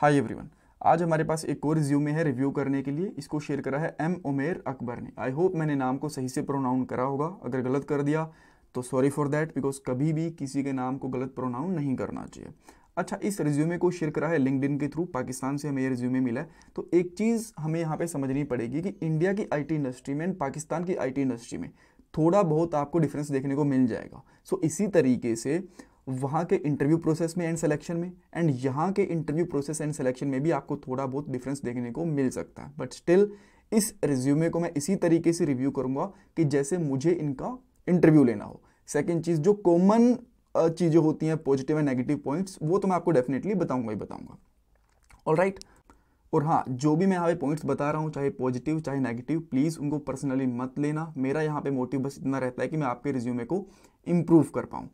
Hi everyone आज हमारे पास एक और में है रिव्यू करने के लिए इसको शेयर करा है एम उमेर अकबर ने आई होप मैंने नाम को सही से प्रोनाउन करा होगा अगर गलत कर दिया तो सॉरी फॉर दैट बिकॉज कभी भी किसी के नाम को गलत प्रोनाउन नहीं करना चाहिए अच्छा इस रिज्यूमे को शेयर करा है लिंकड के थ्रू पाकिस्तान से हमें ये रिज्यूमे मिला है तो एक चीज़ हमें यहाँ पे समझनी पड़ेगी कि इंडिया की आईटी इंडस्ट्री में एंड पाकिस्तान की आईटी इंडस्ट्री में थोड़ा बहुत आपको डिफरेंस देखने को मिल जाएगा सो so, इसी तरीके से वहाँ के इंटरव्यू प्रोसेस में एंड सिलेक्शन में एंड यहाँ के इंटरव्यू प्रोसेस एंड सिलेक्शन में भी आपको थोड़ा बहुत डिफरेंस देखने को मिल सकता है बट स्टिल इस रिज्यूमे को मैं इसी तरीके से रिव्यू करूँगा कि जैसे मुझे इनका इंटरव्यू लेना हो सेकेंड चीज़ जो कॉमन चीज़ें होती हैं पॉजिटिव एंड नेगेटिव पॉइंट्स वो तो मैं आपको डेफिनेटली बताऊँगा ही बताऊँगा ऑल राइट और हाँ जो भी मैं यहाँ पे पॉइंट्स बता रहा हूँ चाहे पॉजिटिव चाहे नेगेटिव प्लीज़ उनको पर्सनली मत लेना मेरा यहाँ पे मोटिव बस इतना रहता है कि मैं आपके रिज्यूमे को इम्प्रूव कर पाऊँ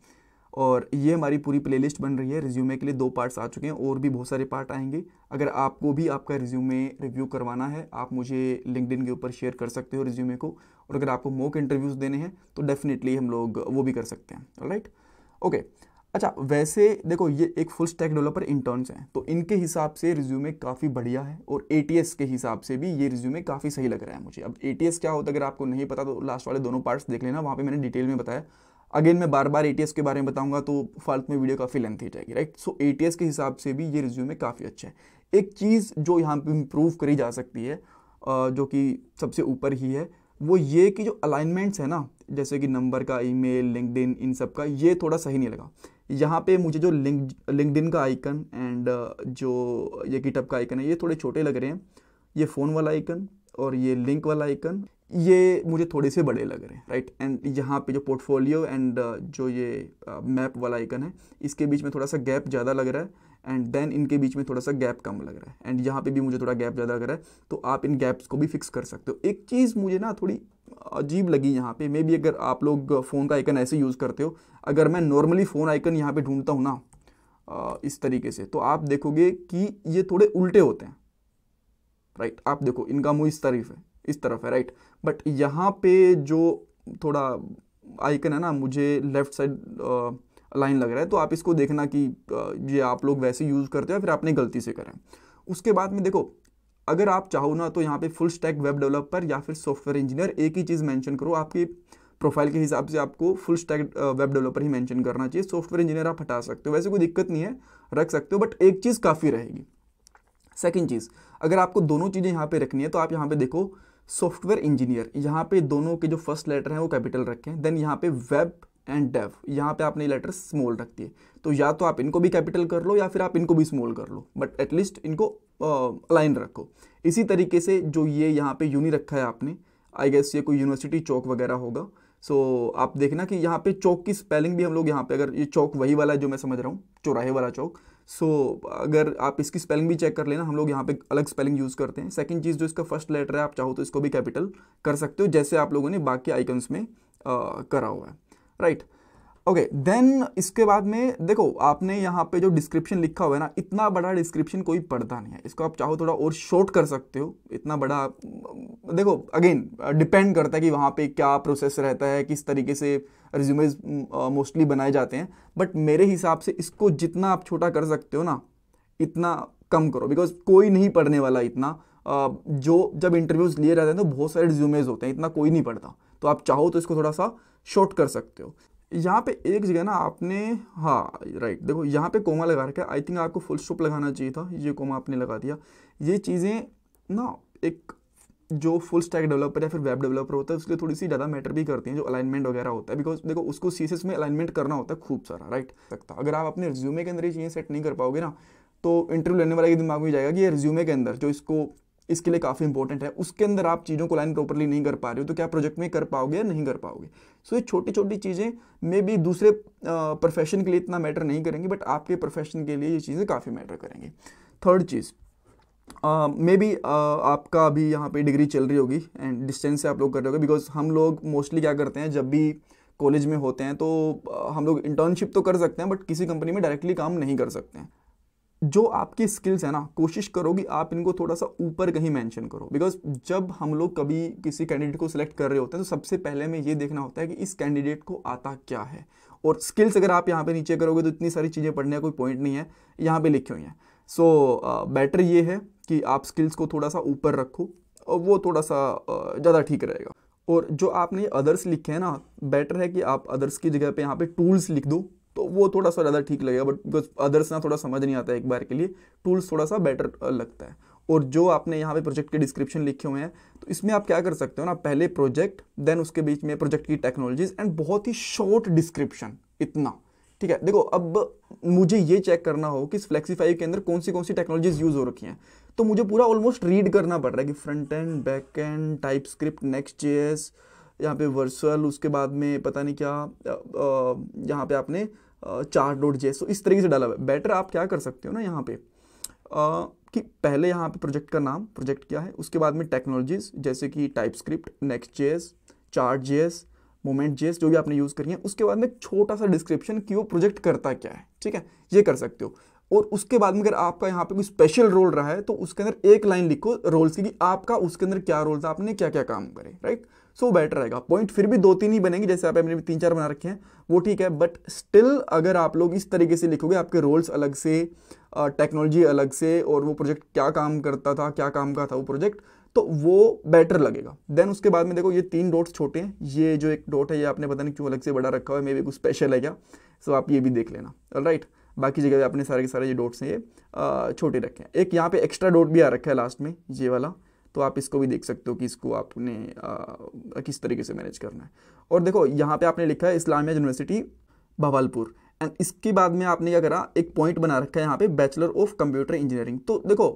और ये हमारी पूरी प्लेलिस्ट बन रही है रिज्यूमे के लिए दो पार्ट्स आ चुके हैं और भी बहुत सारे पार्ट आएंगे अगर आपको भी आपका रिज्यूमे रिव्यू करवाना है आप मुझे लिंकड के ऊपर शेयर कर सकते हो रिज्यूमे को और अगर आपको मॉक इंटरव्यूज़ देने हैं तो डेफिनेटली हम लोग वो भी कर सकते हैं राइट ओके अच्छा वैसे देखो ये एक फुल स्टैक डेवलपर इंटर्न्स हैं तो इनके हिसाब से रिज्यूमे काफ़ी बढ़िया है और ए के हिसाब से भी ये रिज्यूमे काफ़ी सही लग रहा है मुझे अब ए क्या होता है अगर आपको नहीं पता तो लास्ट वाले दोनों पार्ट्स देख लेना वहाँ पर मैंने डिटेल में बताया अगेन मैं बार बार ए के बारे में बताऊंगा तो फालतू में वीडियो काफ़ी लेंथ ही जाएगी राइट सो ए के हिसाब से भी ये रिज्यूमे काफ़ी अच्छा है एक चीज़ जो यहाँ पे इम्प्रूव करी जा सकती है जो कि सबसे ऊपर ही है वो ये कि जो अलाइनमेंट्स है ना जैसे कि नंबर का ई मेल इन सब का ये थोड़ा सही नहीं लगा यहाँ पे मुझे जो लिंक लिंकडिन का आइकन एंड जो ये गिटअप का आइकन है ये थोड़े छोटे लग रहे हैं ये फ़ोन वाला आइकन और ये लिंक वाला आइकन ये मुझे थोड़े से बड़े लग रहे हैं राइट एंड यहाँ पे जो पोर्टफोलियो एंड uh, जो ये मैप uh, वाला आइकन है इसके बीच में थोड़ा सा गैप ज़्यादा लग रहा है एंड देन इनके बीच में थोड़ा सा गैप कम लग रहा है एंड यहाँ पे भी मुझे थोड़ा गैप ज़्यादा लग रहा है तो आप इन गैप्स को भी फिक्स कर सकते हो एक चीज़ मुझे ना थोड़ी अजीब लगी यहाँ पर मे बी अगर आप लोग फ़ोन uh, का आइकन ऐसे यूज़ करते हो अगर मैं नॉर्मली फ़ोन आइकन यहाँ पर ढूंढता हूँ ना इस तरीके से तो आप देखोगे कि ये थोड़े उल्टे होते हैं राइट आप देखो इनका मुँह इस है इस तरफ है राइट बट यहाँ पे जो थोड़ा आइकन है ना मुझे लेफ्ट साइड लाइन लग रहा है तो आप इसको देखना कि ये आप लोग वैसे यूज़ करते हो फिर आपने गलती से करें उसके बाद में देखो अगर आप चाहो ना तो यहाँ पे फुल स्टैक वेब डेवलपर या फिर सॉफ्टवेयर इंजीनियर एक ही चीज़ मेंशन करो आपकी प्रोफाइल के हिसाब से आपको फुल स्टैक वेब डेवलपर ही मेंशन करना चाहिए सॉफ्टवेयर इंजीनियर आप हटा सकते हो वैसे कोई दिक्कत नहीं है रख सकते हो बट एक चीज़ काफ़ी रहेगी सेकेंड चीज़ अगर आपको दोनों चीज़ें यहाँ पर रखनी है तो आप यहाँ पर देखो सॉफ्टवेयर इंजीनियर यहाँ पे दोनों के जो फर्स्ट लेटर हैं वो कैपिटल रखें देन यहाँ पे वेब एंड डेव यहाँ पे आपने लेटर स्मॉल रख दिए तो या तो आप इनको भी कैपिटल कर लो या फिर आप इनको भी स्मॉल कर लो बट एटलीस्ट इनको अलाइन रखो इसी तरीके से जो ये यहाँ पे यूनि रखा है आपने आई गेस ये कोई यूनिवर्सिटी चौक वगैरह होगा सो so, आप देखना कि यहाँ पे चौक की स्पेलिंग भी हम लोग यहाँ पे अगर ये चौक वही वाला है जो मैं समझ रहा हूँ चौराहे वाला चौक सो so, अगर आप इसकी स्पेलिंग भी चेक कर लेना हम लोग यहाँ पे अलग स्पेलिंग यूज़ करते हैं सेकंड चीज़ जो इसका फर्स्ट लेटर है आप चाहो तो इसको भी कैपिटल कर सकते हो जैसे आप लोगों ने बाकी आइकन्स में आ, करा हुआ है right right. Okay okay, then इसके बाद में देखो आपने यहाँ पे जो डिस्क्रिप्शन लिखा हुआ है ना इतना बड़ा डिस्क्रिप्शन कोई पढ़ता नहीं है इसको आप चाहो थोड़ा और शॉर्ट कर सकते हो इतना बड़ा देखो अगेन डिपेंड करता है कि वहाँ पे क्या प्रोसेस रहता है किस तरीके से रिज्यूमेज मोस्टली बनाए जाते हैं बट मेरे हिसाब से इसको जितना आप छोटा कर सकते हो ना इतना कम करो बिकॉज कोई नहीं पढ़ने वाला इतना जो जब इंटरव्यूज़ लिए रहते हैं तो बहुत सारे रिज्यूमेज होते हैं इतना कोई नहीं पढ़ता तो आप चाहो तो इसको थोड़ा सा शॉर्ट कर सकते हो यहाँ पे एक जगह ना आपने हाँ राइट देखो यहाँ पे कोमा लगा रखा है आई थिंक आपको फुल स्टॉप लगाना चाहिए था ये कोमा आपने लगा दिया ये चीज़ें ना एक जो फुल स्टैक डेवलपर या फिर वेब डेवलपर होता है उसके थोड़ी सी ज़्यादा मैटर भी करती हैं जो अलाइनमेंट वगैरह होता है बिकॉज देखो उसको सीसेस में अलाइनमेंट करना होता है खूब सारा राइट सकता अगर आप अपने रिज्यूमे के अंदर ये चीज़ें सेट नहीं कर पाओगे ना तो इंटरव्यू लेने वाले के दिमाग में जाएगा कि ये रिज्यूमे के अंदर जो इसको इसके लिए काफ़ी इंपॉर्टेंट है उसके अंदर आप चीज़ों को लाइन प्रॉपरली नहीं कर पा रहे हो तो क्या प्रोजेक्ट में कर पाओगे या नहीं कर पाओगे सो so, ये छोटी छोटी चीज़ें मे बी दूसरे प्रोफेशन के लिए इतना मैटर नहीं करेंगी बट आपके प्रोफेशन के लिए ये चीज़ें काफ़ी मैटर करेंगे थर्ड चीज़ मे बी आपका अभी यहाँ पे डिग्री चल रही होगी एंड डिस्टेंस से आप लोग कर रहे हो बिकॉज हम लोग मोस्टली क्या करते हैं जब भी कॉलेज में होते हैं तो uh, हम लोग इंटर्नशिप तो कर सकते हैं बट किसी कंपनी में डायरेक्टली काम नहीं कर सकते हैं जो आपकी स्किल्स है ना कोशिश करो कि आप इनको थोड़ा सा ऊपर कहीं मेंशन करो बिकॉज जब हम लोग कभी किसी कैंडिडेट को सिलेक्ट कर रहे होते हैं तो सबसे पहले हमें ये देखना होता है कि इस कैंडिडेट को आता क्या है और स्किल्स अगर आप यहाँ पे नीचे करोगे तो इतनी सारी चीज़ें पढ़ने का कोई पॉइंट नहीं है यहाँ पर लिखी हुई हैं सो बेटर ये है कि आप स्किल्स को थोड़ा सा ऊपर रखो और वो थोड़ा सा uh, ज़्यादा ठीक रहेगा और जो आपने अदर्स लिखे हैं ना बेटर है कि आप अदर्स की जगह पे यहाँ पे टूल्स लिख दो तो वो थोड़ा सा ज़्यादा ठीक लगेगा बट बिकॉज अदर्स ना थोड़ा समझ नहीं आता है एक बार के लिए टूल्स थोड़ा सा बेटर लगता है और जो आपने यहाँ पे प्रोजेक्ट के डिस्क्रिप्शन लिखे हुए हैं तो इसमें आप क्या कर सकते हो ना पहले प्रोजेक्ट देन उसके बीच में प्रोजेक्ट की टेक्नोलॉजीज एंड बहुत ही शॉर्ट डिस्क्रिप्शन इतना ठीक है देखो अब मुझे ये चेक करना हो कि फ्लेक्सीफाई फ्लेक्सीफाइव के अंदर कौन सी कौन सी टेक्नोलॉजीज यूज़ हो रखी हैं तो मुझे पूरा ऑलमोस्ट रीड करना पड़ रहा है कि front end back end TypeScript Next JS यहाँ पे वर्सुअल उसके बाद में पता नहीं क्या यहाँ पे आपने चार डॉट जे सो इस तरीके से डाला हुआ है बेटर आप क्या कर सकते हो ना यहाँ पे आ, कि पहले यहाँ पे प्रोजेक्ट का नाम प्रोजेक्ट क्या है उसके बाद में टेक्नोलॉजीज जैसे कि TypeScript Next JS Chart JS Moment JS जो भी आपने यूज़ करी है उसके बाद में छोटा सा डिस्क्रिप्शन कि वो प्रोजेक्ट करता क्या है ठीक है ये कर सकते हो और उसके बाद में अगर आपका यहाँ पे कोई स्पेशल रोल रहा है तो उसके अंदर एक लाइन लिखो रोल्स की कि आपका उसके अंदर क्या रोल था आपने क्या क्या काम करे राइट सो बेटर रहेगा पॉइंट फिर भी दो तीन ही बनेंगे जैसे आप मैंने तीन चार बना रखे हैं वो ठीक है बट स्टिल अगर आप लोग इस तरीके से लिखोगे आपके रोल्स अलग से टेक्नोलॉजी अलग से और वो प्रोजेक्ट क्या काम करता था क्या काम का था वो प्रोजेक्ट तो वो बेटर लगेगा देन उसके बाद में देखो ये तीन डॉट्स छोटे हैं ये जो एक डॉट है ये आपने पता नहीं क्यों अलग से बड़ा रखा हुआ है मे भी कुछ स्पेशल है क्या सो आप ये भी देख लेना राइट बाकी जगह आपने सारे के सारे ये डॉट्स हैं ये छोटे रखे हैं एक यहाँ पे एक्स्ट्रा डॉट भी आ रखा है लास्ट में ये वाला तो आप इसको भी देख सकते हो कि इसको आपने आ, किस तरीके से मैनेज करना है और देखो यहाँ पे आपने लिखा है इस्लामिया यूनिवर्सिटी भवालपुर एंड इसके बाद में आपने क्या करा एक पॉइंट बना रखा है यहाँ पे बैचलर ऑफ कंप्यूटर इंजीनियरिंग तो देखो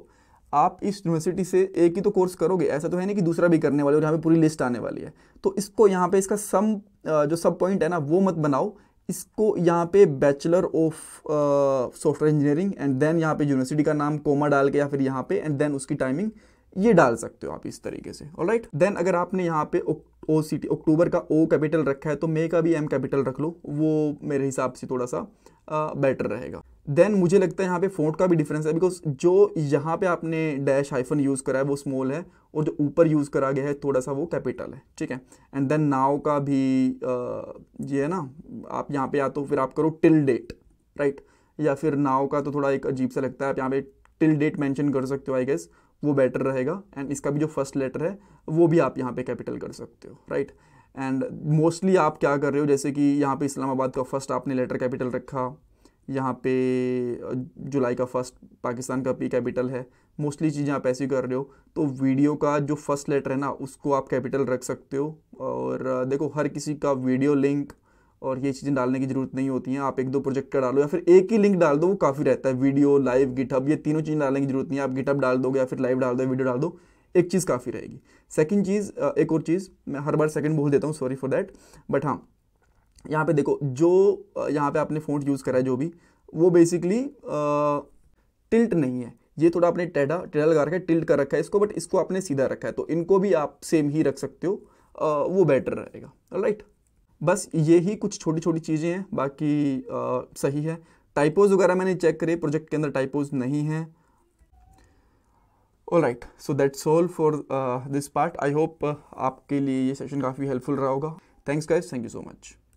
आप इस यूनिवर्सिटी से एक ही तो कोर्स करोगे ऐसा तो है नहीं कि दूसरा भी करने वाले और यहाँ पे पूरी लिस्ट आने वाली है तो इसको यहाँ पे इसका सम जो सब पॉइंट है ना वो मत बनाओ इसको यहाँ पे bachelor of software engineering and then यहाँ पे यूनिवर्सिटी का नाम कोमा डाल के या फिर यहाँ पे एंड देन उसकी टाइमिंग ये डाल सकते हो आप इस तरीके से और राइट देन अगर आपने यहाँ पे ओ सी टी अक्टूबर का ओ कैपिटल रखा है तो मे का भी एम कैपिटल रख लो वो मेरे हिसाब से थोड़ा सा बेटर रहेगा देन मुझे लगता है यहाँ पे फोर्ट का भी डिफरेंस है बिकॉज जो यहाँ पे आपने डैश हाइफन यूज़ करा है वो स्मॉल है और जो ऊपर यूज़ करा गया है थोड़ा सा वो कैपिटल है ठीक है एंड देन नाव का भी आ, ये है ना आप यहाँ पे या तो फिर आप करो टिल डेट राइट या फिर नाव का तो थोड़ा एक अजीब सा लगता है आप यहाँ पे टिल डेट मैंशन कर सकते हो आई गेस वो बेटर रहेगा एंड इसका भी जो फर्स्ट लेटर है वो भी आप यहाँ पे कैपिटल कर सकते हो राइट एंड मोस्टली आप क्या कर रहे हो जैसे कि यहाँ पे इस्लामाबाद का फर्स्ट आपने लेटर कैपिटल रखा यहाँ पे जुलाई का फर्स्ट पाकिस्तान का पी कैपिटल है मोस्टली चीज़ें आप ऐसी कर रहे हो तो वीडियो का जो फर्स्ट लेटर है ना उसको आप कैपिटल रख सकते हो और देखो हर किसी का वीडियो लिंक और ये चीज़ें डालने की ज़रूरत नहीं होती हैं आप एक दो प्रोजेक्ट का डालो या फिर एक ही लिंक डाल दो वो काफ़ी रहता है वीडियो लाइव गिटअप ये तीनों चीज़ें डालने की जरूरत नहीं है आप गिटअप डाल दोगे या फिर लाइव डाल दो वीडियो डाल दो एक चीज़ काफ़ी रहेगी सेकंड चीज़ एक और चीज़ मैं हर बार सेकंड बोल देता हूँ सॉरी फॉर देट बट हाँ यहाँ पे देखो जो यहाँ पे आपने फ़ोन यूज़ करा है जो भी वो बेसिकली टिल्ट नहीं है ये थोड़ा आपने टेढ़ा टेढ़ा लगा रखा है टिल्ट कर रखा है इसको बट इसको आपने सीधा रखा है तो इनको भी आप सेम ही रख सकते हो आ, वो बेटर रहेगा राइट बस ये ही कुछ छोटी छोटी चीज़ें हैं बाकी आ, सही है टाइपोज वगैरह मैंने चेक करे प्रोजेक्ट के अंदर टाइपोज नहीं है all right so that's all for this part I hope आपके लिए ये सेशन काफ़ी हेल्पफुल रहा होगा thanks guys thank you so much